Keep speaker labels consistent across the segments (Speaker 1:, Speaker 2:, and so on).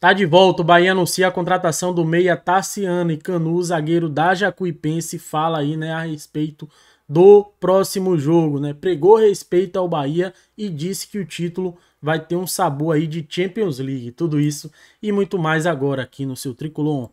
Speaker 1: Tá de volta, o Bahia anuncia a contratação do meia Tarciano e Canu, zagueiro da Jacuipense, fala aí, né, a respeito do próximo jogo, né? Pregou respeito ao Bahia e disse que o título vai ter um sabor aí de Champions League. Tudo isso e muito mais agora aqui no seu Tricolon.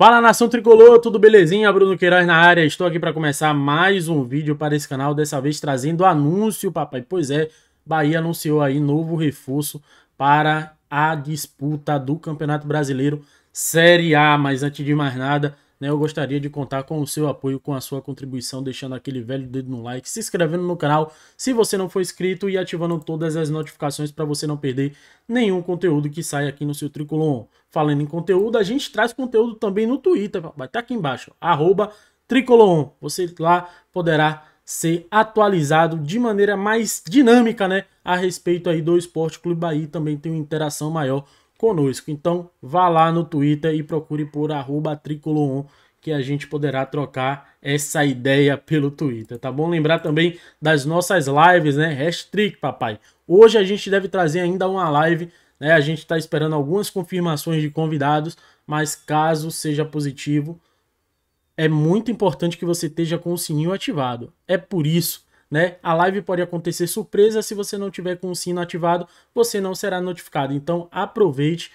Speaker 1: Fala nação tricolor, tudo belezinha? Bruno Queiroz na área, estou aqui para começar mais um vídeo para esse canal, dessa vez trazendo anúncio, papai. Pois é, Bahia anunciou aí novo reforço para a disputa do Campeonato Brasileiro Série A, mas antes de mais nada, né? Eu gostaria de contar com o seu apoio, com a sua contribuição, deixando aquele velho dedo no like, se inscrevendo no canal se você não for inscrito e ativando todas as notificações para você não perder nenhum conteúdo que sai aqui no seu Tricolon. Falando em conteúdo, a gente traz conteúdo também no Twitter, vai estar tá aqui embaixo, arroba Tricolon. Você lá poderá ser atualizado de maneira mais dinâmica, né, a respeito aí do Esporte Clube Bahia, também tem uma interação maior conosco. Então vá lá no Twitter e procure por tricolor 1 que a gente poderá trocar essa ideia pelo Twitter, tá bom? Lembrar também das nossas lives, né? Hashtag, papai. Hoje a gente deve trazer ainda uma live, né? A gente está esperando algumas confirmações de convidados, mas caso seja positivo, é muito importante que você esteja com o sininho ativado. É por isso né? A live pode acontecer surpresa, se você não tiver com o sino ativado, você não será notificado. Então aproveite,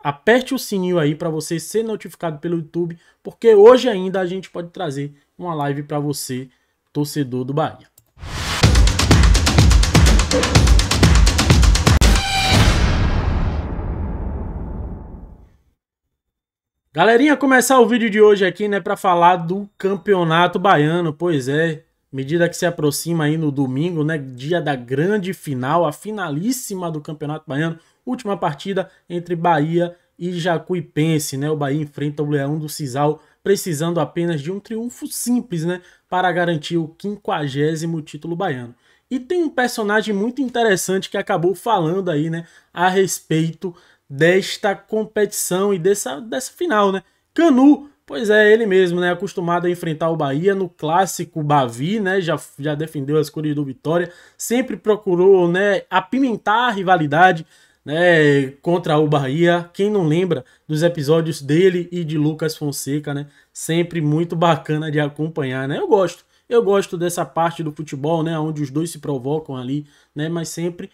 Speaker 1: aperte o sininho aí para você ser notificado pelo YouTube, porque hoje ainda a gente pode trazer uma live para você, torcedor do Bahia. Galerinha, começar o vídeo de hoje aqui, né, para falar do Campeonato Baiano. Pois é, medida que se aproxima aí no domingo, né, dia da grande final, a finalíssima do Campeonato Baiano, última partida entre Bahia e Jacuipense, né? O Bahia enfrenta o Leão do Cisal, precisando apenas de um triunfo simples, né, para garantir o quinquagésimo título baiano. E tem um personagem muito interessante que acabou falando aí, né, a respeito desta competição e dessa, dessa final, né? Canu Pois é, ele mesmo, né? Acostumado a enfrentar o Bahia no clássico Bavi, né? Já, já defendeu as cores do Vitória, sempre procurou, né, apimentar a rivalidade, né, contra o Bahia. Quem não lembra dos episódios dele e de Lucas Fonseca, né? Sempre muito bacana de acompanhar, né? Eu gosto. Eu gosto dessa parte do futebol, né, onde os dois se provocam ali, né, mas sempre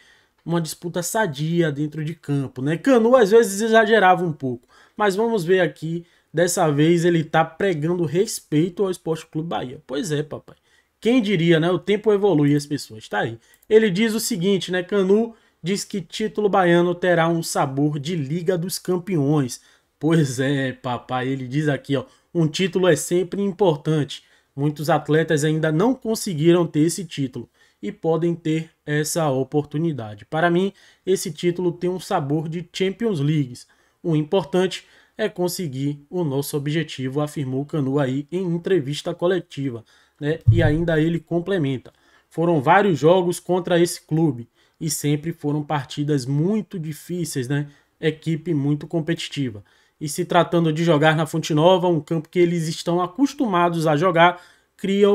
Speaker 1: uma disputa sadia dentro de campo, né? Canu às vezes exagerava um pouco, mas vamos ver aqui Dessa vez ele está pregando respeito ao Esporte Clube Bahia. Pois é, papai. Quem diria, né? O tempo evolui as pessoas. Tá aí. Ele diz o seguinte, né? Canu diz que título baiano terá um sabor de Liga dos Campeões. Pois é, papai. Ele diz aqui, ó. Um título é sempre importante. Muitos atletas ainda não conseguiram ter esse título e podem ter essa oportunidade. Para mim, esse título tem um sabor de Champions League. O importante é conseguir o nosso objetivo, afirmou Canu aí em entrevista coletiva. Né? E ainda ele complementa. Foram vários jogos contra esse clube e sempre foram partidas muito difíceis, né? Equipe muito competitiva. E se tratando de jogar na Fonte Nova, um campo que eles estão acostumados a jogar, cria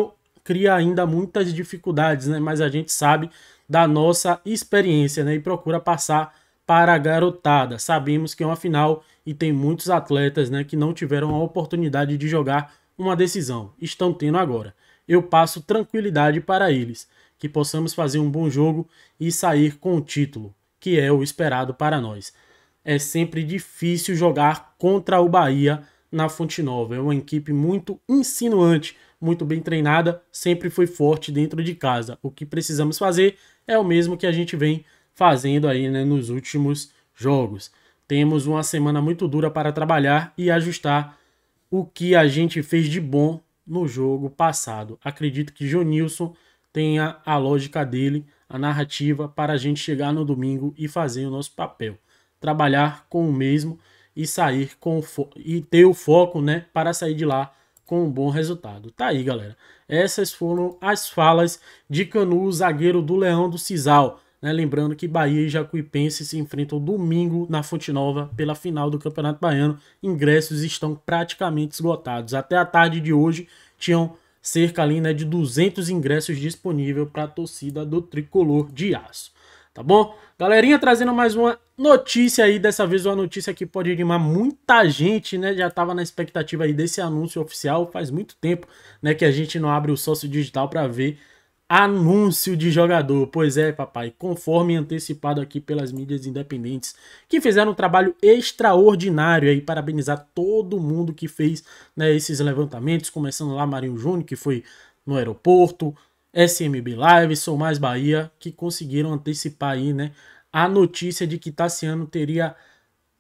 Speaker 1: cria ainda muitas dificuldades, né? Mas a gente sabe da nossa experiência, né? E procura passar para a garotada. Sabemos que é uma final e tem muitos atletas né, que não tiveram a oportunidade de jogar uma decisão, estão tendo agora. Eu passo tranquilidade para eles, que possamos fazer um bom jogo e sair com o título, que é o esperado para nós. É sempre difícil jogar contra o Bahia na Fonte Nova. É uma equipe muito insinuante, muito bem treinada, sempre foi forte dentro de casa. O que precisamos fazer é o mesmo que a gente vem fazendo aí né, nos últimos jogos. Temos uma semana muito dura para trabalhar e ajustar o que a gente fez de bom no jogo passado. Acredito que Jonilson tenha a lógica dele, a narrativa, para a gente chegar no domingo e fazer o nosso papel. Trabalhar com o mesmo e sair com e ter o foco né, para sair de lá com um bom resultado. Tá aí, galera. Essas foram as falas de Canu, zagueiro do Leão do Cisal. Né? Lembrando que Bahia e Jacuipense se enfrentam domingo na Fonte Nova pela final do Campeonato Baiano. Ingressos estão praticamente esgotados. Até a tarde de hoje tinham cerca ali, né, de 200 ingressos disponíveis para a torcida do Tricolor de Aço. Tá bom? Galerinha, trazendo mais uma notícia aí, dessa vez uma notícia que pode animar muita gente, né? Já estava na expectativa aí desse anúncio oficial, faz muito tempo, né, que a gente não abre o sócio digital para ver Anúncio de jogador. Pois é, papai, conforme antecipado aqui pelas mídias independentes, que fizeram um trabalho extraordinário aí, parabenizar todo mundo que fez né, esses levantamentos, começando lá Marinho Júnior, que foi no aeroporto, SMB Live, Sou Mais Bahia, que conseguiram antecipar aí, né, a notícia de que Tassiano teria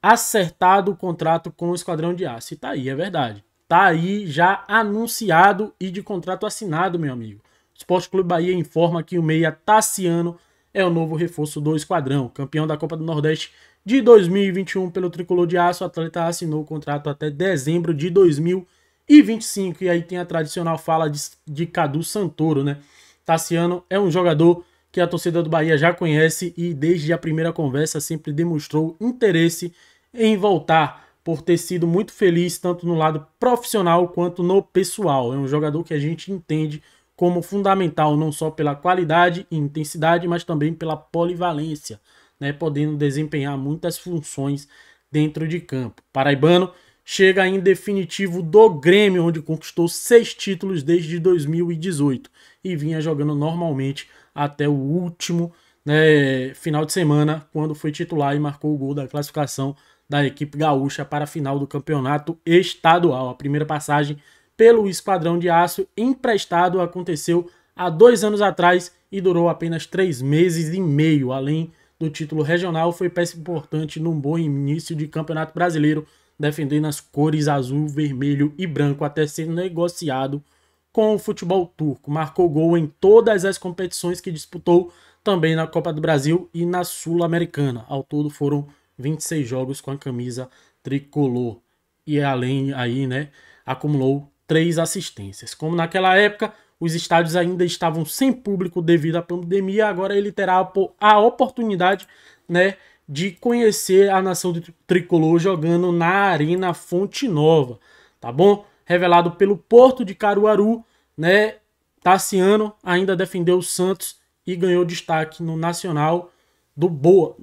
Speaker 1: acertado o contrato com o Esquadrão de Aço. E tá aí, é verdade. Tá aí já anunciado e de contrato assinado, meu amigo. Esporte Clube Bahia informa que o meia Tassiano é o novo reforço do esquadrão. Campeão da Copa do Nordeste de 2021 pelo Tricolor de Aço, o atleta assinou o contrato até dezembro de 2025. E aí tem a tradicional fala de, de Cadu Santoro, né? Tassiano é um jogador que a torcida do Bahia já conhece e desde a primeira conversa sempre demonstrou interesse em voltar por ter sido muito feliz tanto no lado profissional quanto no pessoal. É um jogador que a gente entende como fundamental não só pela qualidade e intensidade, mas também pela polivalência, né, podendo desempenhar muitas funções dentro de campo. Paraibano chega em definitivo do Grêmio, onde conquistou seis títulos desde 2018 e vinha jogando normalmente até o último né, final de semana, quando foi titular e marcou o gol da classificação da equipe gaúcha para a final do campeonato estadual. A primeira passagem pelo Esquadrão de Aço, emprestado, aconteceu há dois anos atrás e durou apenas três meses e meio. Além do título regional, foi peça importante num bom início de Campeonato Brasileiro, defendendo as cores azul, vermelho e branco até ser negociado com o futebol turco. Marcou gol em todas as competições que disputou, também na Copa do Brasil e na Sul-Americana. Ao todo foram 26 jogos com a camisa tricolor. E além aí, né, acumulou três assistências. Como naquela época, os estádios ainda estavam sem público devido à pandemia, agora ele terá a oportunidade né, de conhecer a nação tricolor jogando na Arena Fonte Nova, tá bom? Revelado pelo Porto de Caruaru, né? Tassiano ainda defendeu o Santos e ganhou destaque no Nacional do Boa.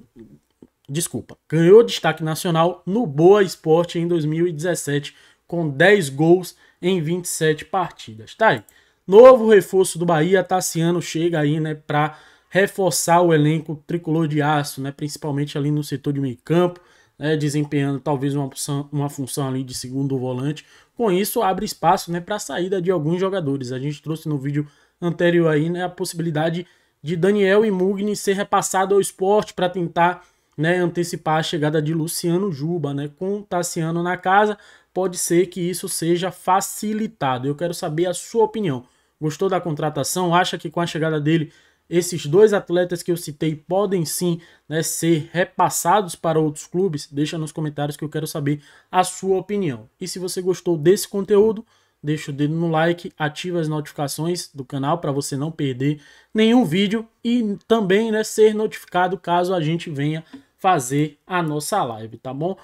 Speaker 1: Desculpa, ganhou destaque nacional no Boa Esporte em 2017 com 10 gols em 27 partidas. Tá aí. Novo reforço do Bahia, Tassiano chega aí, né, para reforçar o elenco tricolor de aço, né, principalmente ali no setor de meio-campo, né, desempenhando talvez uma função, uma função ali de segundo volante. Com isso, abre espaço, né, para a saída de alguns jogadores. A gente trouxe no vídeo anterior aí, né, a possibilidade de Daniel e Mugni ser repassado ao esporte para tentar né, antecipar a chegada de Luciano Juba, né, com Tassiano na casa, pode ser que isso seja facilitado. Eu quero saber a sua opinião. Gostou da contratação? Acha que com a chegada dele esses dois atletas que eu citei podem sim né, ser repassados para outros clubes? Deixa nos comentários que eu quero saber a sua opinião. E se você gostou desse conteúdo, deixa o dedo no like, ativa as notificações do canal para você não perder nenhum vídeo e também né, ser notificado caso a gente venha fazer a nossa live, tá bom?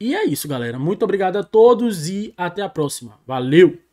Speaker 1: E é isso, galera. Muito obrigado a todos e até a próxima. Valeu!